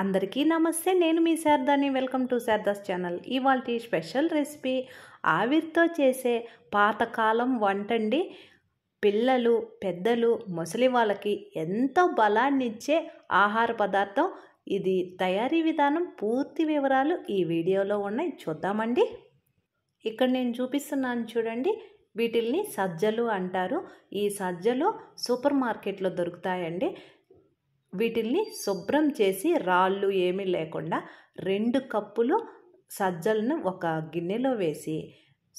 అందరికీ నమస్తే నేను మీ శారదాని వెల్కమ్ టు శారదాస్ ఛానల్ ఇవాళ స్పెషల్ రెసిపీ ఆవిరితో చేసే పాతకాలం వంటండి పిల్లలు పెద్దలు ముసలి వాళ్ళకి ఎంతో బలాన్నిచ్చే ఆహార పదార్థం ఇది తయారీ విధానం పూర్తి వివరాలు ఈ వీడియోలో ఉన్నాయి చూద్దామండి ఇక్కడ నేను చూపిస్తున్నాను చూడండి వీటిల్ని సజ్జలు అంటారు ఈ సజ్జలు సూపర్ మార్కెట్లో దొరుకుతాయండి వీటిల్ని శుభ్రం చేసి రాళ్ళు ఏమీ లేకుండా రెండు కప్పులు సజ్జలను ఒక గిన్నెలో వేసి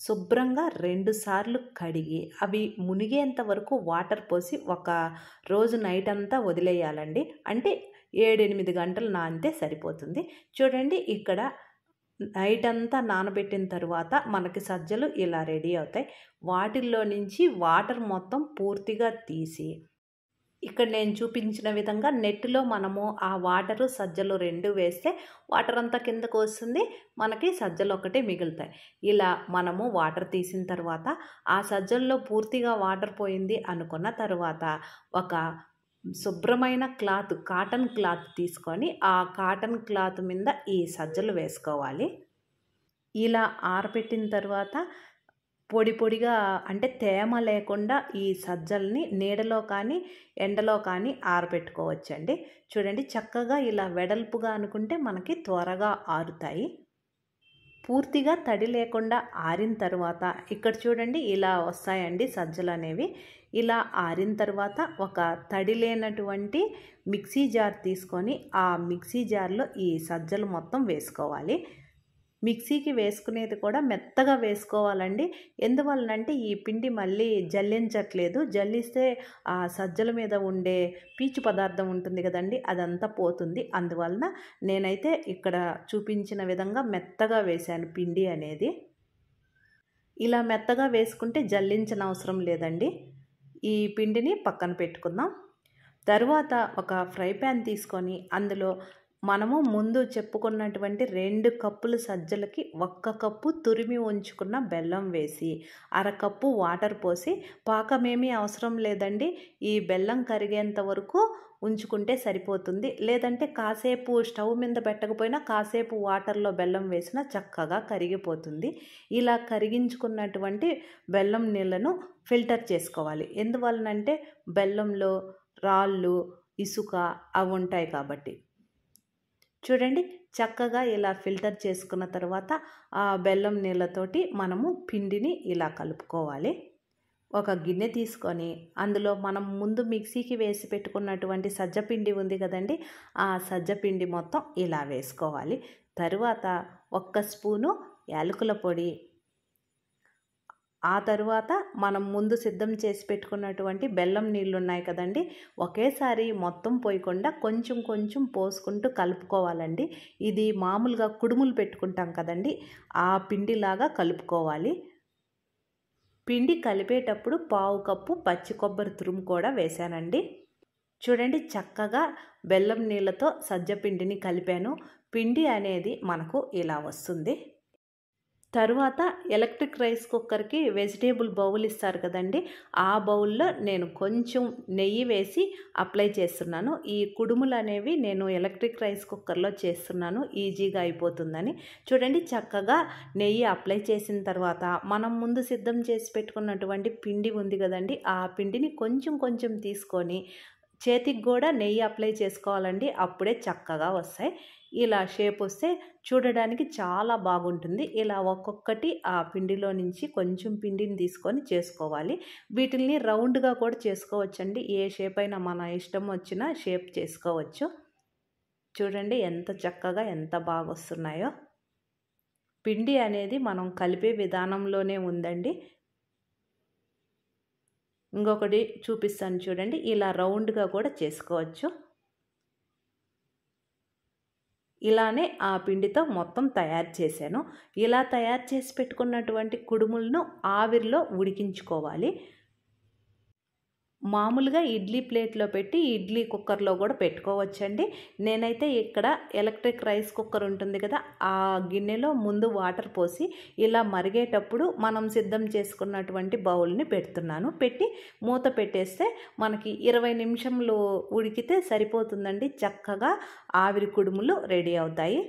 శుభ్రంగా రెండుసార్లు కడిగి అవి మునిగేంత వరకు వాటర్ పోసి ఒక రోజు నైట్ అంతా వదిలేయాలండి అంటే ఏడెనిమిది గంటలు నానితే సరిపోతుంది చూడండి ఇక్కడ నైట్ అంతా నానబెట్టిన తర్వాత మనకి సజ్జలు ఇలా రెడీ అవుతాయి వాటిల్లో నుంచి వాటర్ మొత్తం పూర్తిగా తీసి ఇక్కడ నేను చూపించిన విధంగా నెట్లో మనము ఆ వాటరు సజ్జలు రెండు వేస్తే వాటర్ అంతా కిందకు వస్తుంది మనకి సజ్జలు ఒకటి మిగులుతాయి ఇలా మనము వాటర్ తీసిన తర్వాత ఆ సజ్జల్లో పూర్తిగా వాటర్ పోయింది అనుకున్న తర్వాత ఒక శుభ్రమైన క్లాత్ కాటన్ క్లాత్ తీసుకొని ఆ కాటన్ క్లాత్ మీద ఈ సజ్జలు వేసుకోవాలి ఇలా ఆరబెట్టిన తర్వాత పొడి పొడిగా అంటే తేమ లేకుండా ఈ సజ్జల్ని నీడలో కానీ ఎండలో కానీ ఆరబెట్టుకోవచ్చండి చూడండి చక్కగా ఇలా వెడల్పుగా అనుకుంటే మనకి త్వరగా ఆరుతాయి పూర్తిగా తడి లేకుండా ఆరిన తర్వాత ఇక్కడ చూడండి ఇలా వస్తాయండి సజ్జలు అనేవి ఇలా ఆరిన తర్వాత ఒక తడి లేనటువంటి మిక్సీ జార్ తీసుకొని ఆ మిక్సీ జార్లో ఈ సజ్జలు మొత్తం వేసుకోవాలి మిక్సీకి వేసుకునేది కూడా మెత్తగా వేసుకోవాలండి ఎందువలనంటే ఈ పిండి మళ్ళీ జల్లించట్లేదు జల్లిస్తే ఆ సజ్జల మీద ఉండే పీచు పదార్థం ఉంటుంది కదండి అదంతా పోతుంది అందువలన నేనైతే ఇక్కడ చూపించిన విధంగా మెత్తగా వేశాను పిండి అనేది ఇలా మెత్తగా వేసుకుంటే జల్లించిన అవసరం లేదండి ఈ పిండిని పక్కన పెట్టుకుందాం తరువాత ఒక ఫ్రై ప్యాన్ తీసుకొని అందులో మనము ముందు చెప్పుకున్నటువంటి రెండు కప్పులు సజ్జలకి ఒక్క కప్పు తురిమి ఉంచుకున్న బెల్లం వేసి అరకప్పు వాటర్ పోసి పాకమేమీ అవసరం లేదండి ఈ బెల్లం కరిగేంత వరకు ఉంచుకుంటే సరిపోతుంది లేదంటే కాసేపు స్టవ్ మీద పెట్టకపోయినా కాసేపు వాటర్లో బెల్లం వేసినా చక్కగా కరిగిపోతుంది ఇలా కరిగించుకున్నటువంటి బెల్లం నీళ్ళను ఫిల్టర్ చేసుకోవాలి ఎందువలనంటే బెల్లంలో రాళ్ళు ఇసుక అవి ఉంటాయి కాబట్టి చూడండి చక్కగా ఇలా ఫిల్టర్ చేసుకున్న తర్వాత ఆ బెల్లం నీళ్ళతోటి మనము పిండిని ఇలా కలుపుకోవాలి ఒక గిన్నె తీసుకొని అందులో మనం ముందు మిక్సీకి వేసి పెట్టుకున్నటువంటి సజ్జపిండి ఉంది కదండి ఆ సజ్జపిండి మొత్తం ఇలా వేసుకోవాలి తరువాత ఒక్క స్పూను యాలకుల పొడి ఆ తరువాత మనం ముందు సిద్ధం చేసి పెట్టుకున్నటువంటి బెల్లం నీళ్ళు ఉన్నాయి కదండి ఒకేసారి మొత్తం పోయకుండా కొంచెం కొంచెం పోసుకుంటూ కలుపుకోవాలండి ఇది మామూలుగా కుడుములు పెట్టుకుంటాం కదండి ఆ పిండిలాగా కలుపుకోవాలి పిండి కలిపేటప్పుడు పావు కప్పు పచ్చి కొబ్బరి తురుము కూడా వేశానండి చూడండి చక్కగా బెల్లం నీళ్ళతో సజ్జ పిండిని కలిపాను పిండి అనేది మనకు ఇలా వస్తుంది తర్వాత ఎలక్ట్రిక్ రైస్ కుక్కర్కి వెజిటేబుల్ బౌల్ ఇస్తారు కదండి ఆ బౌల్లో నేను కొంచెం నెయ్యి వేసి అప్లై చేస్తున్నాను ఈ కుడుములు అనేవి నేను ఎలక్ట్రిక్ రైస్ కుక్కర్లో చేస్తున్నాను ఈజీగా అయిపోతుందని చూడండి చక్కగా నెయ్యి అప్లై చేసిన తర్వాత మనం ముందు సిద్ధం చేసి పెట్టుకున్నటువంటి పిండి ఉంది కదండి ఆ పిండిని కొంచెం కొంచెం తీసుకొని చేతికి కూడా నెయ్యి అప్లై చేసుకోవాలండి అప్పుడే చక్కగా వస్తాయి ఇలా షేప్ వస్తే చూడడానికి చాలా బాగుంటుంది ఇలా ఒక్కొక్కటి ఆ పిండిలో నుంచి కొంచెం పిండిని తీసుకొని చేసుకోవాలి వీటిల్ని రౌండ్గా కూడా చేసుకోవచ్చండి ఏ షేప్ అయినా మన ఇష్టం వచ్చినా షేప్ చేసుకోవచ్చు చూడండి ఎంత చక్కగా ఎంత బాగా వస్తున్నాయో పిండి అనేది మనం కలిపే విధానంలోనే ఉందండి ఇంకొకటి చూపిస్తాను చూడండి ఇలా రౌండ్గా కూడా చేసుకోవచ్చు ఇలానే ఆ పిండితో మొత్తం తయారు చేశాను ఇలా తయారు చేసి పెట్టుకున్నటువంటి కుడుములను ఆవిరిలో ఉడికించుకోవాలి మామూలుగా ఇడ్లీ ప్లేట్లో పెట్టి ఇడ్లీ కుక్కర్లో కూడా పెట్టుకోవచ్చండి నేనైతే ఇక్కడ ఎలక్ట్రిక్ రైస్ కుక్కర్ ఉంటుంది కదా ఆ గిన్నెలో ముందు వాటర్ పోసి ఇలా మరిగేటప్పుడు మనం సిద్ధం చేసుకున్నటువంటి బౌల్ని పెడుతున్నాను పెట్టి మూత పెట్టేస్తే మనకి ఇరవై నిమిషంలో ఉడికితే సరిపోతుందండి చక్కగా ఆవిరి కుడుములు రెడీ అవుతాయి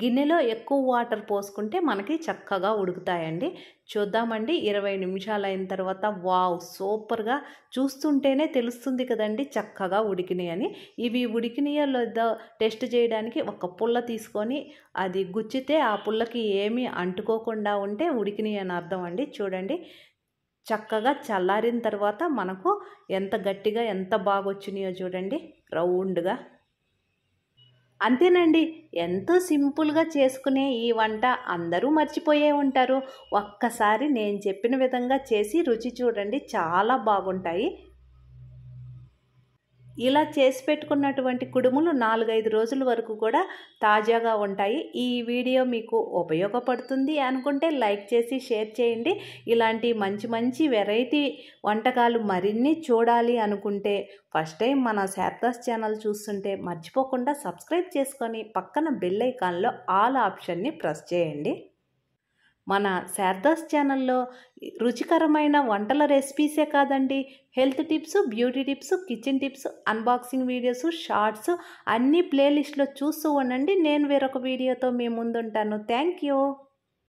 గిన్నెలో ఎక్కువ వాటర్ పోసుకుంటే మనకి చక్కగా ఉడుకుతాయండి చూద్దామండి ఇరవై నిమిషాలు అయిన తర్వాత వావ్ సూపర్గా చూస్తుంటేనే తెలుస్తుంది కదండి చక్కగా ఉడికినాయి అని ఇవి ఉడికినాయో లేదో టెస్ట్ చేయడానికి ఒక పుల్ల తీసుకొని అది గుచ్చితే ఆ పుల్లకి ఏమీ అంటుకోకుండా ఉంటే ఉడికినాయి అని అర్థం అండి చూడండి చక్కగా చల్లారిన తర్వాత మనకు ఎంత గట్టిగా ఎంత బాగా వచ్చినాయో చూడండి రౌండ్గా అంతేనండి ఎంతో సింపుల్గా చేసుకునే ఈ వంట అందరూ మర్చిపోయే ఉంటారు ఒక్కసారి నేను చెప్పిన విధంగా చేసి రుచి చూడండి చాలా బాగుంటాయి ఇలా చేసి పెట్టుకున్నటువంటి కుడుములు నాలుగైదు రోజుల వరకు కూడా తాజాగా ఉంటాయి ఈ వీడియో మీకు ఉపయోగపడుతుంది అనుకుంటే లైక్ చేసి షేర్ చేయండి ఇలాంటి మంచి మంచి వెరైటీ వంటకాలు మరిన్ని చూడాలి అనుకుంటే ఫస్ట్ టైం మన శారదాస్ ఛానల్ చూస్తుంటే మర్చిపోకుండా సబ్స్క్రైబ్ చేసుకొని పక్కన బెల్ ఐకాన్లో ఆల్ ఆప్షన్ని ప్రెస్ చేయండి మన శారదాస్ ఛానల్లో రుచికరమైన వంటల రెసిపీసే కాదండి health tips beauty tips kitchen tips unboxing videos shorts అన్నీ ప్లేలిస్ట్లో చూస్తూ ఉండండి నేను వేరొక వీడియోతో మీ ముందుంటాను థ్యాంక్ యూ